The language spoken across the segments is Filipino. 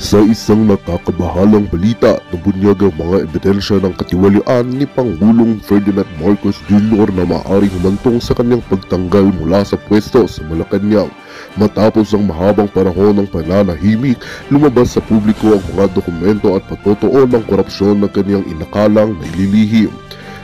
Sa isang nakakabahalang balita na bunyag ang mga ebidensya ng katiwalian ni Pangulong Ferdinand Marcos Jr. na maaaring humantong sa kanyang pagtanggal mula sa pwesto sa Malacanang. Matapos ang mahabang panahon ng pananahimik, lumabas sa publiko ang mga dokumento at patotoo ng korupsyon na kanyang inakalang naililihim.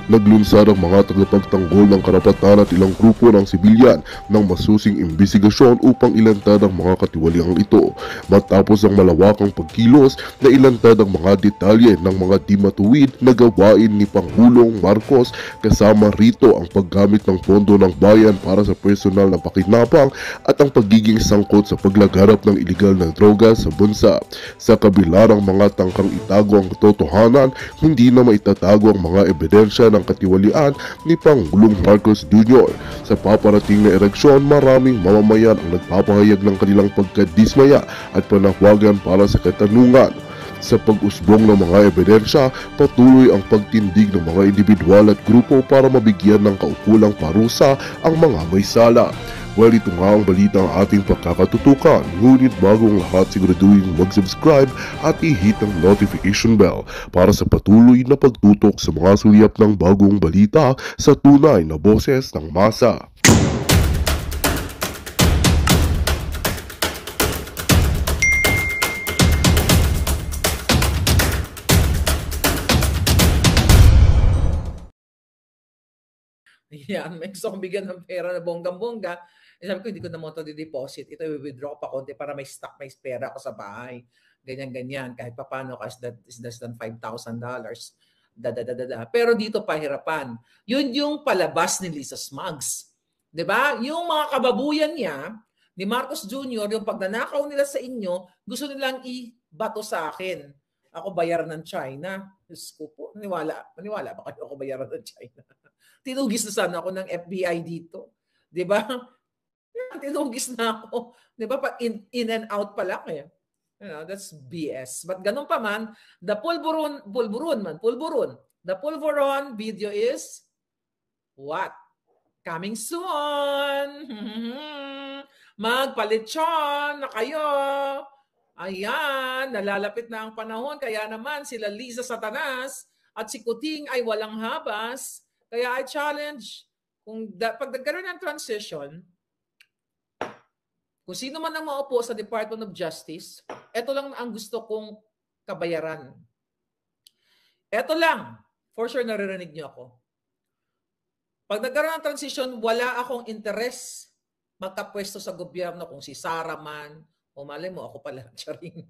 Naglunsad ang mga tagapagtanggol ng karapatan at ilang grupo ng sibilyan ng masusing imbisigasyon upang ilantad ang mga katiwaliang ito. Matapos ang malawakang pagkilos na ilantad ang mga detalye ng mga di matuwid na gawain ni Pangulong Marcos kasama rito ang paggamit ng pondo ng bayan para sa personal na pakinapang at ang pagiging sangkot sa paglagarap ng ilegal na droga sa bansa. Sa kabila ng mga tangkang itago ang katotohanan, hindi na maitatago ang mga ebidensya ng katiwalian ni Pangulong Marcos Jr. Sa paparating na eleksyon, maraming mamamayan ang nagpapahayag ng kanilang pagkadismaya at panawagan para sa katanungan sa pag-usbong ng mga ebidensya, patuloy ang pagtindig ng mga individual at grupo para mabigyan ng kaukulang parusa ang mga may sala. Well, ito nga ang balita ang ating pagkakatutukan. Ngunit bago ang lahat, siguraduhin mag-subscribe at i-hit ang notification bell para sa patuloy na pagtutok sa mga sulyap ng bagong balita sa tunay na boses ng masa. Yan, may gusto kong ng pera na bonggang-bongga. bongga eh, sabi ko, hindi ko na mo ito di-deposit. Ito, i-withdraw pa konti para may stock, may pera ako sa bahay. Ganyan-ganyan. Kahit pa paano, kasi that is less than $5,000. Da, da, da, da, da. Pero dito pahirapan. Yun yung palabas ni Lisa Smugs. 'Di ba? Yung mga kababuyan niya, ni Marcos Jr., yung pagnanakaw nila sa inyo, gusto nilang ibato sa akin. Ako bayar ng China. Diyos ko po, maniwala, maniwala ba kayo ako bayaran ng China? Tinugis na sana ako ng FBI dito. 'Di ba? tinugis na ako. Di ba? In, in and out pa lang eh. You know, that's BS. But ganun pa man, the pulburon, pulburon man, pulburon. The pulburon video is what? Coming soon! Magpalitsyon na kayo! Ayan, nalalapit na ang panahon. Kaya naman sila Liza Satanas at si Kuting ay walang habas. Kaya I challenge, kung da- pag nagkaroon ng transition, kung sino man ang maupo sa Department of Justice, ito lang ang gusto kong kabayaran. Ito lang. For sure, naririnig niyo ako. Pag nagkaroon ng transition, wala akong interes magkapwesto sa gobyerno kung si Sara man, o malay mo, ako pala, charing.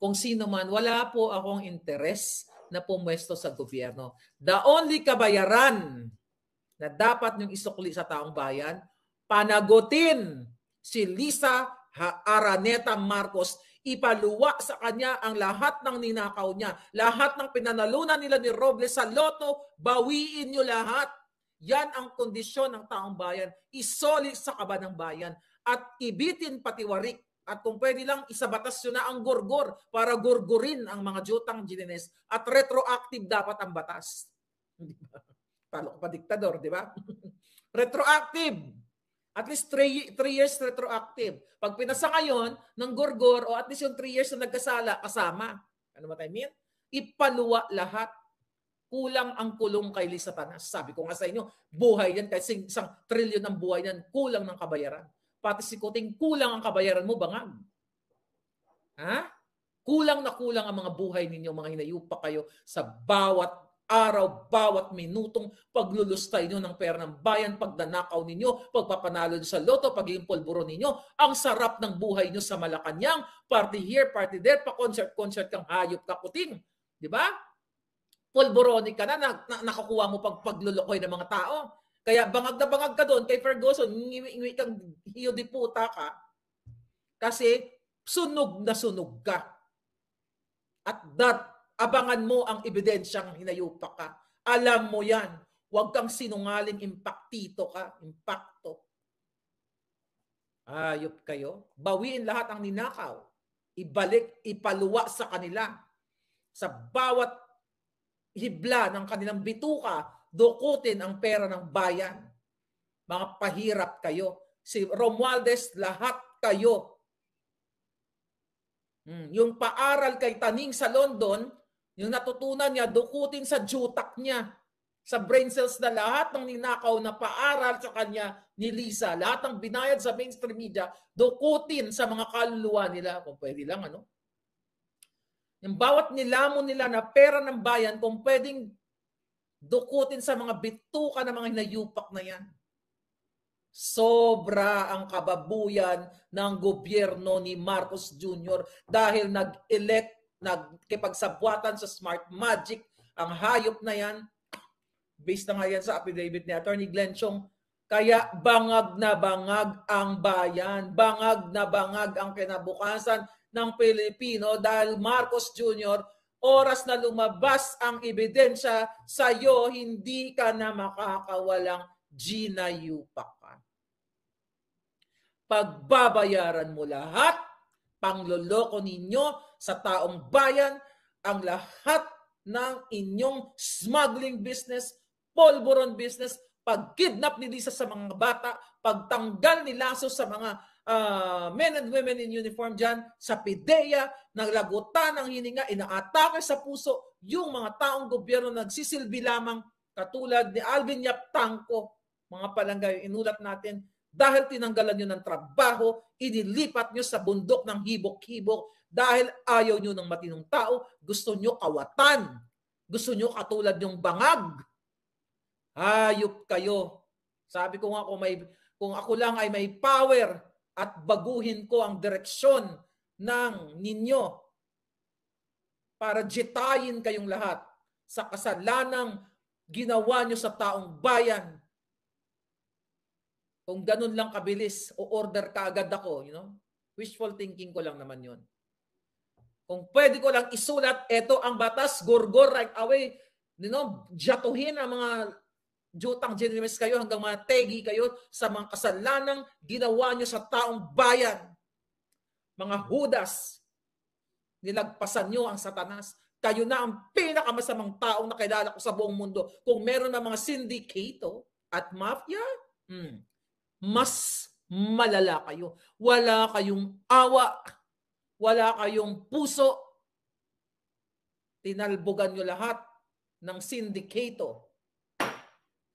kung sino man, wala po akong interes na pumwesto sa gobyerno. The only kabayaran na dapat niyong isukli sa taong bayan, panagutin si Lisa Araneta Marcos. Ipaluwa sa kanya ang lahat ng ninakaw niya, lahat ng pinanalunan nila ni Robles sa loto, bawiin niyo lahat. Yan ang kondisyon ng taong bayan. Isolik sa kaba ng bayan at ibitin patiwarik at kung pwede lang, isabatas yun na ang gorgor para gorgorin ang mga jutang ginines. At retroactive dapat ang batas. Di ba? Talo ka pa diktador, di ba? retroactive. At least 3 years retroactive. Pag pinasa ngayon ng gorgor o at least yung 3 years na nagkasala kasama. Ano ba I mean? Ipaluwa lahat. Kulang ang kulong kay Lisa Lisatanas. Sabi ko nga sa inyo, buhay yan. kasi isang trilyon ng buhay yan, kulang ng kabayaran. Pati si Kuting, kulang ang kabayaran mo, bangag. Ha? Kulang na kulang ang mga buhay ninyo, mga hinayupa kayo sa bawat araw, bawat minutong paglulustay nyo ng pera ng bayan, pagdanakaw ninyo, pagpapanalo nyo sa loto, pagiging polburo ninyo, ang sarap ng buhay nyo sa Malacanang, party here, party there, pa-concert-concert kang hayop kaputing. Di ba? Polboronic ka na, na, na nakakuha mo pag paglulukoy ng mga tao. Kaya bangag na bangag ka doon kay Ferguson, ngiwi kang hiyo di puta ka. Kasi sunog na sunog ka. At that Abangan mo ang ebidensyang hinayupak ka. Alam mo yan. Huwag kang sinungaling impaktito ka. Impacto. Ayop kayo. Bawiin lahat ang ninakaw. Ibalik, ipaluwa sa kanila. Sa bawat hibla ng kanilang bituka, dukutin ang pera ng bayan. Mga pahirap kayo. Si Romualdez, lahat kayo. Hmm. Yung paaral kay Taning sa London, yung natutunan niya, dukutin sa jutak niya. Sa brain cells na lahat ng ninakaw na paaral sa kanya ni Lisa, lahat ng binayad sa mainstream media, dukutin sa mga kaluluwa nila. Kung pwede lang, ano? Yung bawat nilamon nila na pera ng bayan, kung pwedeng dukutin sa mga bituka ng mga hinayupak na yan. Sobra ang kababuyan ng gobyerno ni Marcos Jr. dahil nag-elect nagkipagsabwatan sa smart magic ang hayop na yan based na nga yan sa affidavit ni Attorney Glenn Chong kaya bangag na bangag ang bayan, bangag na bangag ang kinabukasan ng Pilipino dahil Marcos Jr. oras na lumabas ang ebidensya sa iyo, hindi ka na makakawalang ginayupa ka. Pagbabayaran mo lahat, pangloloko ninyo, sa taong bayan ang lahat ng inyong smuggling business, polvoron business, pagkidnap ni Lisa sa mga bata, pagtanggal ni Lasso sa mga uh, men and women in uniform dyan, sa pideya, naglagutan ng hininga, inaatake sa puso yung mga taong gobyerno nagsisilbi lamang katulad ni Alvin Yaptangko, mga palanggay, inulat natin, dahil tinanggalan nyo ng trabaho, inilipat nyo sa bundok ng hibok-hibok, dahil ayaw nyo ng matinong tao, gusto nyo kawatan. Gusto nyo katulad yung bangag. Hayop kayo. Sabi ko nga kung, may, kung ako lang ay may power at baguhin ko ang direksyon ng ninyo para jetayin kayong lahat sa kasalanang ginawa nyo sa taong bayan. Kung ganun lang kabilis, o order ka agad ako, you know? Wishful thinking ko lang naman yon. Kung pwede ko lang isulat, ito ang batas, gorgor right away, you know, jatuhin ang mga jutang generous kayo hanggang mga tegi kayo sa mga kasalanang ginawa nyo sa taong bayan. Mga Hudas, nilagpasan nyo ang satanas. Kayo na ang pinakamasamang taong nakilala ko sa buong mundo. Kung meron na mga sindikato at mafia, hmm, mas malala kayo. Wala kayong awa wala kayong puso, Tinalbogan nyo lahat ng sindikato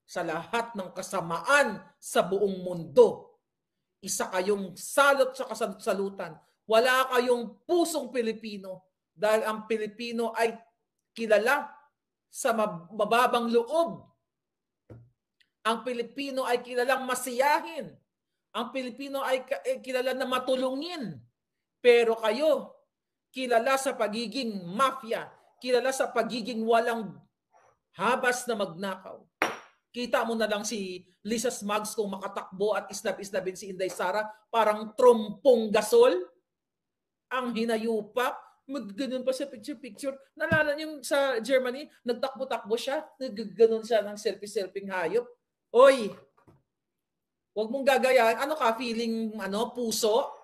sa lahat ng kasamaan sa buong mundo. Isa kayong salot sa kasalut Wala kayong pusong Pilipino dahil ang Pilipino ay kilala sa mababang loob. Ang Pilipino ay kilalang masiyahin. Ang Pilipino ay eh, kilala na matulungin. Pero kayo, kilala sa pagiging mafia, kilala sa pagiging walang habas na magnakaw. Kita mo na lang si Lisa Smugs kung makatakbo at isnab-isnabin si Inday Sara, parang trompong gasol. Ang hinayupak, magganon pa sa picture-picture. Nalala niyo sa Germany, nagtakbo-takbo siya, nagganon siya ng selfie-selfing hayop. Oy, wag mong gagayahin. Ano ka, feeling ano, puso?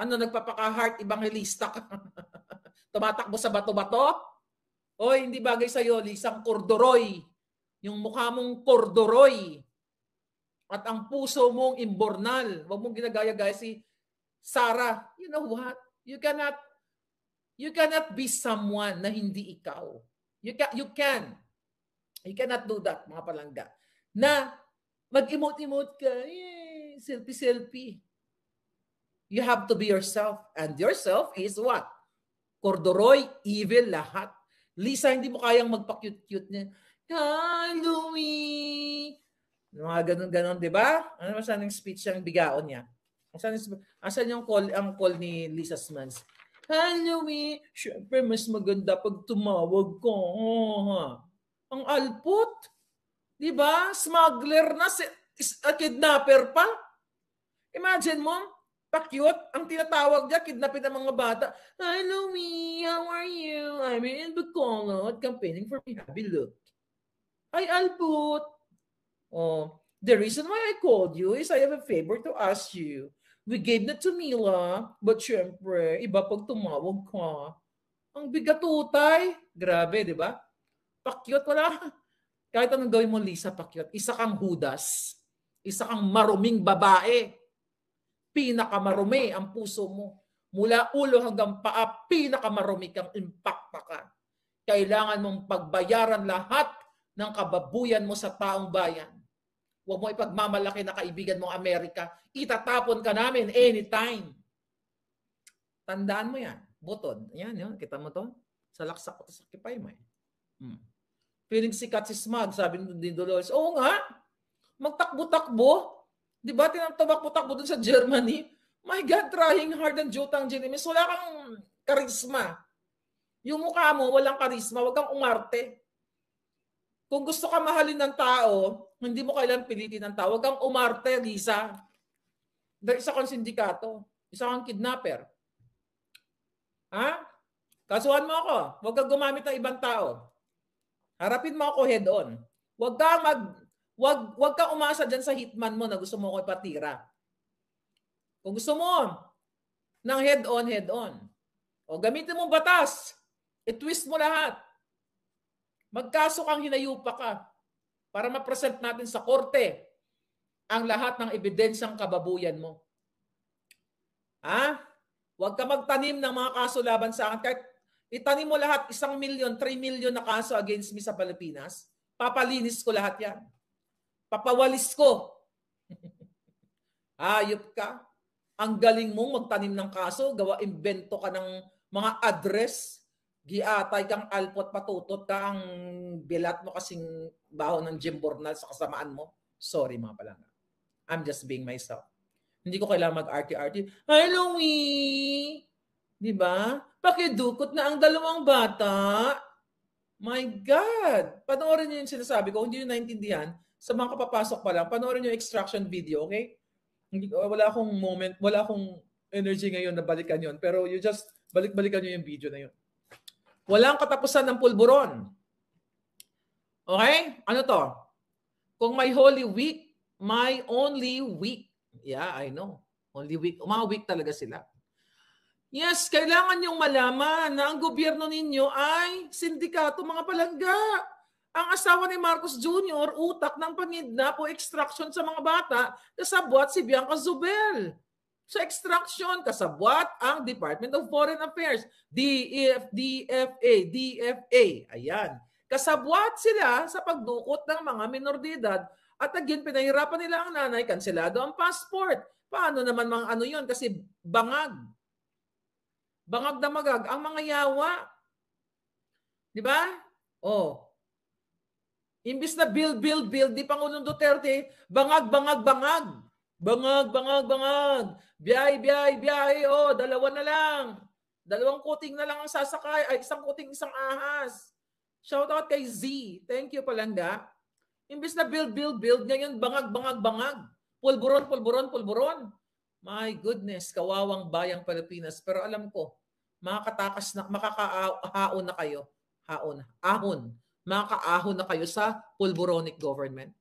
Ano, nagpapaka-heart evangelista ka? Tumatakbo sa bato-bato? Oy, hindi bagay sa iyo, Lisang Corduroy. Yung mukha mong Corduroy. At ang puso mong imbornal. Huwag mong ginagaya-gaya si Sarah. You know what? You cannot You cannot be someone na hindi ikaw. You can, you can. You cannot do that, mga palangga. Na mag-emote-emote ka, yay, selfie-selfie. You have to be yourself. And yourself is what? Corduroy, evil, lahat. Lisa, hindi mo kayang magpa-cute-cute niya. Hi, Louie! Mga ganun-ganun, di ba? Ano ba masan yung speech ang bigaon niya? Asan, asan yung call, ang call ni Lisa Smans? Hello, Louie! Siyempre, mas maganda pag tumawag ko. Oh, ang alpot! Di ba? Smuggler na, si, is, a kidnapper pa. Imagine mo, pa ang tinatawag niya, kidnapin ang mga bata. Hello me, how are you? I'm in Bacolod, campaigning for me. happy look. Ay, Albut. Oh, the reason why I called you is I have a favor to ask you. We gave na to Mila, but syempre, iba pag tumawag ka. Ang bigatutay. Grabe, di ba? Pakyot, wala. Kahit anong gawin mo, Lisa, pakyot. Isa kang hudas. Isa kang maruming babae pinakamarumi ang puso mo. Mula ulo hanggang paa, pinakamarumi kang impakta ka. Kailangan mong pagbayaran lahat ng kababuyan mo sa taong bayan. Huwag mo ipagmamalaki na kaibigan mong Amerika. Itatapon ka namin anytime. Tandaan mo yan. Butod. Yan, yun. Kita mo to? Sa laksak ko sa kipay mo eh. Hmm. Feeling sikat si Smag, sabi ni Dolores. Oo nga. Magtakbo-takbo. Di ba? Tinatamakbo-takbo dun sa Germany. My God, trying hard ang Jotang Jenemis. Wala kang karisma. Yung mukha mo, walang karisma. Huwag kang umarte. Kung gusto ka mahalin ng tao, hindi mo kailan pilitin ng tao. Huwag kang umarte, Lisa. Dahil isa kang sindikato. Isa kang kidnapper. Ha? Kasuhan mo ako. Huwag kang gumamit ng ibang tao. Harapin mo ako head on. Huwag kang mag Wag, wag ka umasa diyan sa hitman mo na gusto mo ko ipatira. Kung gusto mo ng head-on, head-on. O gamitin mo batas. I-twist mo lahat. Magkaso kang hinayupa ka para ma-present natin sa korte ang lahat ng ebidensyang kababuyan mo. Ha? Huwag ka magtanim ng mga kaso laban sa akin. Kahit itanim mo lahat, isang milyon, 3 milyon na kaso against me sa Pilipinas, papalinis ko lahat yan. Papawalis ko. Hayop ka. Ang galing mong magtanim ng kaso, gawa imbento ka ng mga address, giatay kang alpot patutot ka ang bilat mo kasing baho ng Jim Bornal sa kasamaan mo. Sorry mga palanga. I'm just being myself. Hindi ko kailangan mag rt rt Hello, we! Di ba? Pakidukot na ang dalawang bata. My God! Panoorin niyo yung sinasabi ko. Hindi niyo naintindihan sa mga kapapasok pa lang, panoorin yung extraction video, okay? Oh, wala akong moment, wala akong energy ngayon na balikan yon Pero you just, balik-balikan nyo yung video na yun. Walang katapusan ng pulburon. Okay? Ano to? Kung may Holy Week, my only week. Yeah, I know. Only week. Mga week talaga sila. Yes, kailangan niyong malaman na ang gobyerno ninyo ay sindikato mga palangga. Ang asawa ni Marcos Jr., utak ng pangidnap o extraction sa mga bata, kasabwat si Bianca Zubel. Sa extraction, kasabwat ang Department of Foreign Affairs, DF, DFA, DFA. Ayan. Kasabwat sila sa pagdukot ng mga minor de edad at again, pinahirapan nila ang nanay, kanselado ang passport. Paano naman mga ano yon Kasi bangag. Bangag na magag. Ang mga yawa. Di ba? Oh, Imbis na build, build, build, di Pangulong Duterte, bangag, bangag, bangag. Bangag, bangag, bangag. Biyay, biyay, biyay. O, oh, dalawa na lang. Dalawang kuting na lang ang sasakay. Ay, isang kuting, isang ahas. Shout out kay Z. Thank you, Palanda. Imbis na build, build, build, ngayon bangag, bangag, bangag. Pulburon, pulburon, pulburon. My goodness, kawawang bayang Pilipinas. Pero alam ko, makakatakas na, makakaahon na kayo. Haon, ahon makakaahon na kayo sa pulboronic government.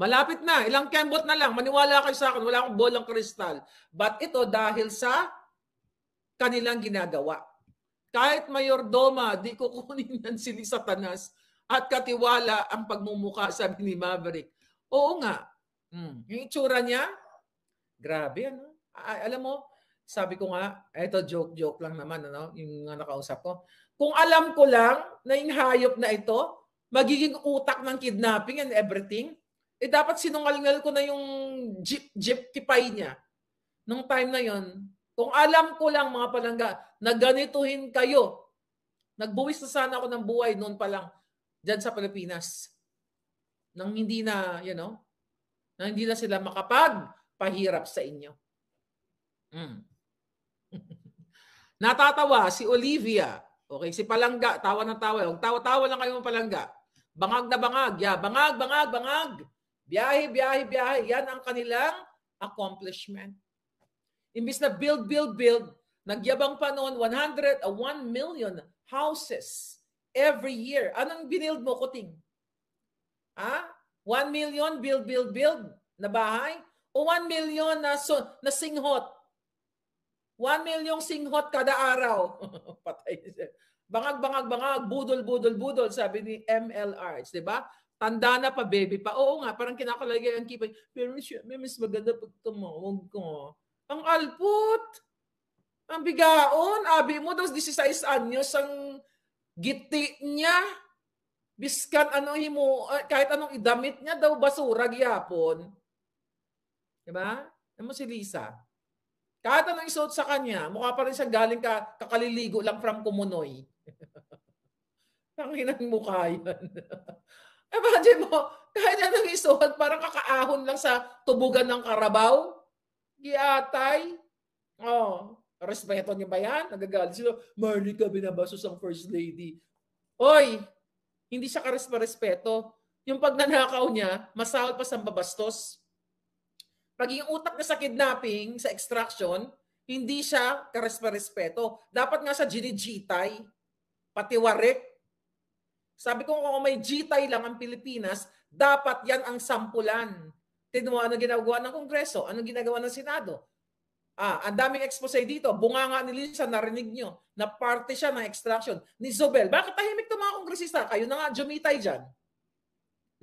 Malapit na, ilang kembot na lang, maniwala kayo sa akin, wala akong bolang kristal. But ito dahil sa kanilang ginagawa. Kahit mayordoma, di kukunin yan sili satanas at katiwala ang pagmumuka, sabi ni Maverick. Oo nga. Hmm. Yung itsura niya, grabe ano. Ay, alam mo, sabi ko nga, eto joke-joke lang naman, ano, yung nga nakausap ko. Kung alam ko lang na yung hayop na ito, magiging utak ng kidnapping and everything, eh dapat sinungalingal ko na yung jeep, jeep kipay niya. Nung time na yon, kung alam ko lang mga palangga, na ganituhin kayo, nagbuwis na sana ako ng buhay noon pa lang dyan sa Pilipinas. Nang hindi na, you know, nang hindi na sila makapagpahirap sa inyo. Mm. Natatawa si Olivia Okay, si Palangga, tawa na tawa. Huwag tawa-tawa lang kayo ng Palangga. Bangag na bangag. Yeah, bangag, bangag, bangag. Biyahe, biyahe, biyahe. Yan ang kanilang accomplishment. Imbis na build, build, build, nagyabang pa noon 100, 1 million houses every year. Anong binild mo, kuting? Ha? 1 million build, build, build na bahay? O 1 million na, so, na singhot? 1 milyong singhot kada araw. Patay siya. Bangag, bangag, bangag, budol, budol, budol, sabi ni ML Arts, di ba? Tanda na pa, baby pa. Oo nga, parang kinakalagay ang kipay. Pero may mas maganda pag tumawag ko. Ang alput! Ang bigaon! Abi mo, tapos 16 anyos ang giti niya. Biskan ano himo, ah, kahit anong idamit niya daw basura gyapon. Di ba? Ano si Lisa? Kahit anong isuot sa kanya, mukha pa rin siyang galing ka, kakaliligo lang from Kumunoy. Tanginang mukha yan. Imagine mo, kahit anong isuot, parang kakaahon lang sa tubugan ng karabaw. Giatay. Oh, respeto niyo ba yan? Nagagalit sila, Marley ka binabasos ang first lady. Oy, hindi siya karespa-respeto. Yung pag nanakaw niya, masahol pa sa babastos. Pag yung utak niya sa kidnapping, sa extraction, hindi siya karespeto. Dapat nga siya ginigitay, patiwarek. Sabi ko kung may gitay lang ang Pilipinas, dapat yan ang sampulan. Tignan mo ano ginagawa ng Kongreso, ano ginagawa ng Senado. Ah, ang daming expose dito. Bunga nga ni Lisa, narinig nyo, na parte siya ng extraction ni Zobel. Bakit tahimik itong mga kongresista? Kayo na nga, jumitay dyan.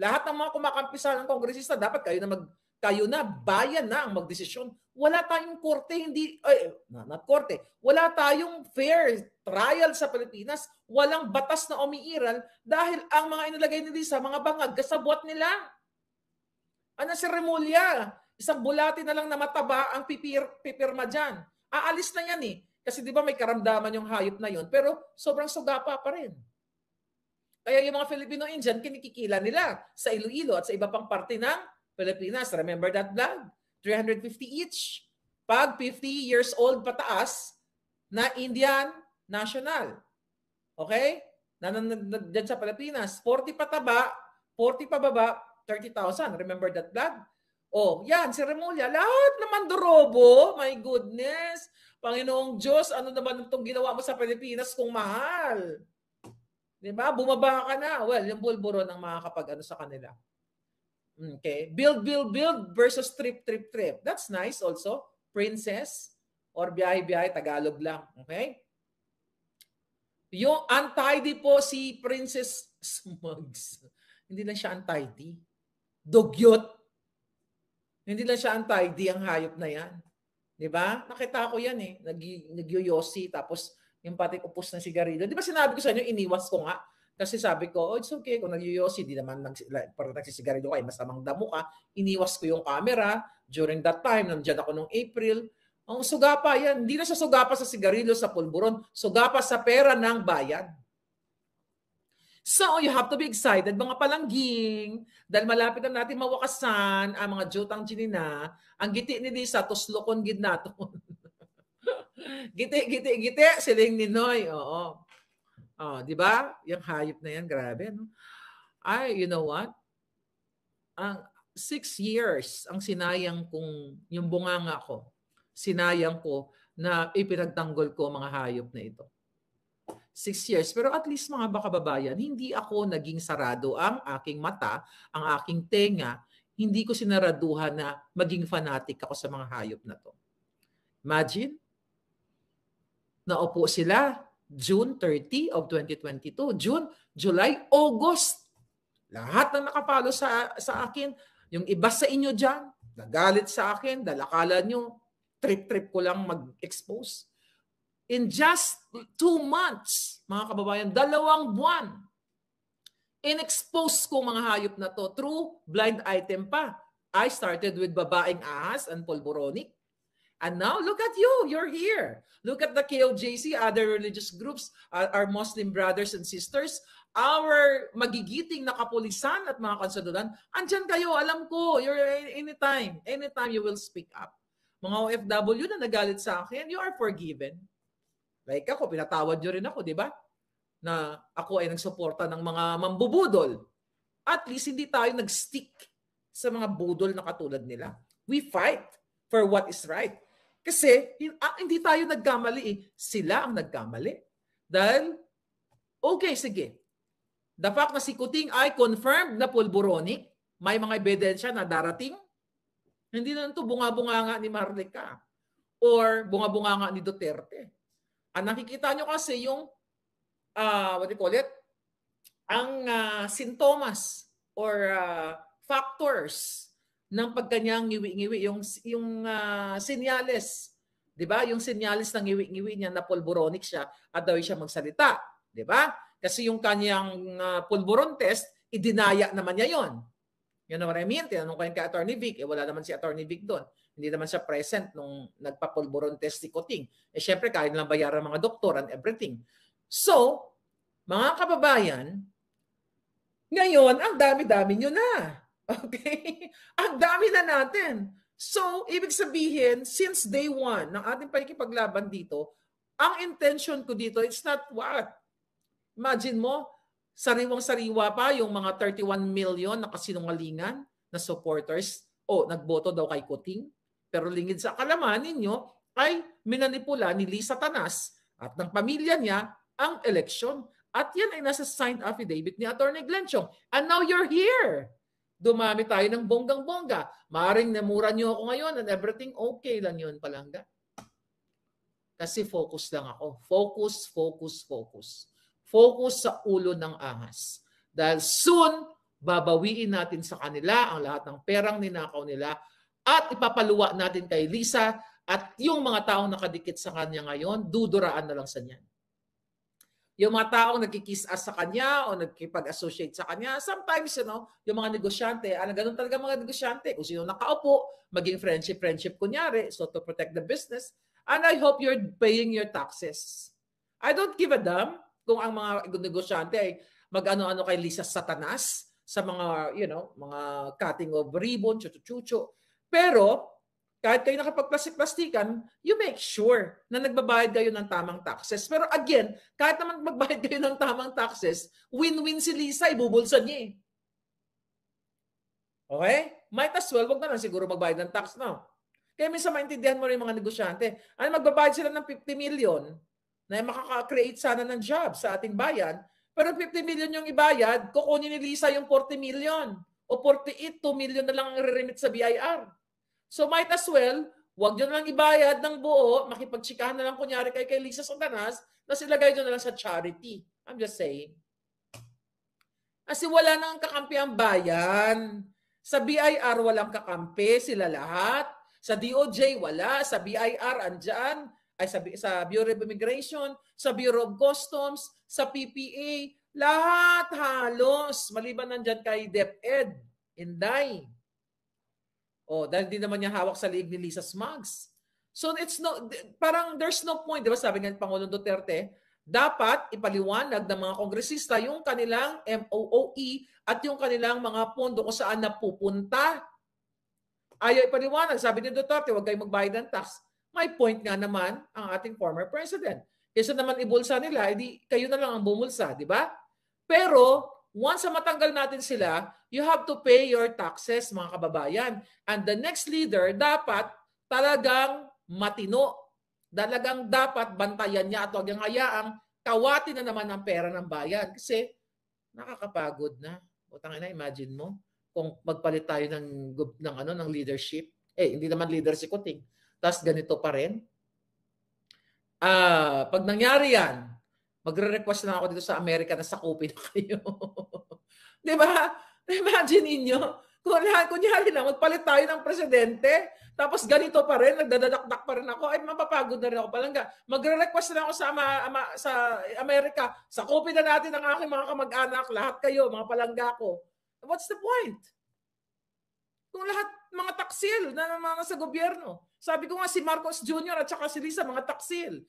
Lahat ng mga kumakampisa ng kongresista, dapat kayo na mag, kayo na, bayan na ang magdesisyon. Wala tayong korte, hindi, ay, na korte, wala tayong fair trial sa Pilipinas, walang batas na umiiral dahil ang mga inilagay nila sa mga bangag, kasabwat nila. Ano si Remulla? Isang bulati na lang na mataba ang pipir, pipirma dyan. Aalis na yan eh. Kasi di ba may karamdaman yung hayop na yon pero sobrang sugapa pa rin. Kaya yung mga Filipino-Indian, kinikikila nila sa Iloilo at sa iba pang parte ng Pilipinas. Remember that vlog? 350 each. Pag 50 years old pataas na Indian national. Okay? Na, na, na, sa Pilipinas. 40 pataba, 40 pababa, 30,000. Remember that vlog? Oh, yan, si Remulla. Lahat naman durobo. My goodness. Panginoong Diyos, ano naman itong ginawa mo sa Pilipinas kung mahal? Di ba? Bumaba ka na. Well, yung bulburo ng mga kapag ano sa kanila. Okay, build, build, build versus trip, trip, trip. That's nice also. Princess or biyahe-biyahe, Tagalog lang. Okay? Yung untidy po si Princess Smugs. Hindi lang siya untidy. Dugyot. Hindi lang siya untidy ang hayop na yan. Di ba? Nakita ko yan eh. Nag, nagyoyosi tapos yung pati upos ng sigarilyo. Di ba sinabi ko sa inyo, iniwas ko nga kasi sabi ko, oh, it's okay kung nagyoyosi, di naman nag, para nagsisigarilyo ka, masamang eh, damo ka. Iniwas ko yung camera during that time, nandiyan ako nung April. Ang sugapa yan, hindi na siya sugapa sa sigarilyo, sa pulburon, sugapa sa pera ng bayad. So you have to be excited mga palangging dahil malapit na natin mawakasan ang mga jutang chinina. Ang giti ni Lisa, tuslokon gid nato giti, giti, giti, siling ni Noy. Oo. Oh, di ba? Yung hayop na yan, grabe. No? Ay, you know what? Ang uh, six years ang sinayang kong, yung bunganga ko, sinayang ko na ipinagtanggol ko mga hayop na ito. Six years. Pero at least mga bakababayan, hindi ako naging sarado ang aking mata, ang aking tenga. Hindi ko sinaraduhan na maging fanatic ako sa mga hayop na to. Imagine, naupo sila June 30 of 2022, June, July, August. Lahat na nakapalo sa, sa akin, yung iba sa inyo dyan, nagalit sa akin, dalakala nyo, trip-trip ko lang mag-expose. In just two months, mga kababayan, dalawang buwan, in-expose ko mga hayop na to through blind item pa. I started with babaeng ahas and polboronic. And now look at you, you're here. Look at the KOJC, other religious groups, uh, our Muslim brothers and sisters, our magigiting na kapulisan at mga kansadulan, andyan kayo, alam ko, you're anytime, anytime you will speak up. Mga OFW na nagalit sa akin, you are forgiven. Like ako, pinatawad nyo rin ako, di ba? Na ako ay nagsuporta ng mga mambubudol. At least hindi tayo nag-stick sa mga budol na katulad nila. We fight for what is right. Kasi ah, hindi tayo nagkamali eh. Sila ang nagkamali. Dahil, okay, sige. The fact na si Kuting ay confirmed na pulburonic, may mga ebidensya na darating, hindi na ito bunga-bunga nga ni Marlica or bunga-bunga nga ni Duterte. Ang nakikita nyo kasi yung, uh, what do you call it, ang uh, sintomas or uh, factors ng pagkanyang ngiwi-ngiwi, yung, yung uh, ah, sinyales, di ba? Yung senyales ng ngiwi-ngiwi niya na pulburonic siya at daw siya magsalita, di ba? Kasi yung kanyang uh, ah, pulburon test, idinaya naman niya yon. Yun know what I mean? Tinanong ko yun kay Attorney Vic. Eh, wala naman si Attorney Vic doon. Hindi naman siya present nung nagpapulburon test si Kuting. Eh, syempre, kaya nilang bayaran mga doktor and everything. So, mga kababayan, ngayon, ang dami-dami nyo na. Okay? Ang dami na natin. So, ibig sabihin, since day one ng ating pakikipaglaban dito, ang intention ko dito, it's not what? Imagine mo, sariwang-sariwa pa yung mga 31 million na kasinungalingan na supporters. O, oh, nagboto daw kay Kuting. Pero lingid sa kalaman ninyo ay minanipula ni Lisa Tanas at ng pamilya niya ang eleksyon. At yan ay nasa signed affidavit ni Atty. Glenn Chong. And now you're here dumami tayo ng bonggang-bongga. Maring namura niyo ako ngayon and everything okay lang yun palangga. Kasi focus lang ako. Focus, focus, focus. Focus sa ulo ng ahas. Dahil soon, babawiin natin sa kanila ang lahat ng perang ninakaw nila at ipapaluwa natin kay Lisa at yung mga taong nakadikit sa kanya ngayon, duduraan na lang sa niyan. Yung mga taong nagki-kiss as sa kanya o nagkipag-associate sa kanya, sometimes, you know, yung mga negosyante, ano, ganun talaga mga negosyante. Kung sino nakaupo, maging friendship-friendship kunyari, so to protect the business. And I hope you're paying your taxes. I don't give a damn kung ang mga negosyante ay mag-ano-ano kay Lisa Satanas sa mga, you know, mga cutting of ribbon, chuchuchucho. Pero, kahit kayo nakapagplastik-plastikan, you make sure na nagbabayad kayo ng tamang taxes. Pero again, kahit naman magbayad kayo ng tamang taxes, win-win si Lisa, ibubulsan niya eh. Okay? Might as well, wag na lang siguro magbayad ng tax now. Kaya minsan maintindihan mo rin mga negosyante. Ano, magbabayad sila ng 50 million na makaka-create sana ng job sa ating bayan, pero 50 million yung ibayad, kukunin ni Lisa yung 40 million o 48, 2 million na lang ang re-remit sa BIR. So might as well, wag nyo lang ibayad ng buo, makipagtsikahan na lang kunyari kay, kay Lisa Santanas, na silagay nyo na lang sa charity. I'm just saying. Kasi wala nang kakampi ang bayan. Sa BIR walang kakampi, sila lahat. Sa DOJ wala, sa BIR andyan, ay sa, sa Bureau of Immigration, sa Bureau of Customs, sa PPA, lahat halos, maliban nandyan kay DepEd, Inday. Oh, dahil di naman niya hawak sa liig ni Lisa Smugs. So it's no parang there's no point, 'di ba? Sabi ng Pangulong Duterte, dapat ipaliwanag ng mga kongresista yung kanilang MOOE at yung kanilang mga pondo kung saan napupunta. Ayaw ipaliwanag. Sabi ni Duterte, huwag kayong magbayad ng tax. May point nga naman ang ating former president. Kaysa naman ibulsa nila, edi kayo na lang ang bumulsa, di ba? Pero Once matanggal natin sila, you have to pay your taxes, mga kababayan. And the next leader, dapat talagang matino. Talagang dapat bantayan niya at huwag niyang hayaang kawatin na naman ang pera ng bayan. Kasi nakakapagod na. Utang na, imagine mo kung magpalit tayo ng ng ano ng leadership. Eh hindi naman leadership kuting. Tapos ganito pa rin. Ah, uh, pag nangyari 'yan, Magre-request na ako dito sa Amerika na sakupin na kayo. Di ba? Imagine ninyo, kunyari, kunyari na, magpalit tayo ng presidente, tapos ganito pa rin, nagdadadakdak pa rin ako, ay mapapagod na rin ako palangga. Magre-request na ako sa, ama, ama, sa Amerika, sakupin na natin ang aking mga kamag-anak, lahat kayo, mga palangga ko. What's the point? Kung lahat mga taksil na mga sa gobyerno. Sabi ko nga si Marcos Jr. at saka si Risa, mga taksil.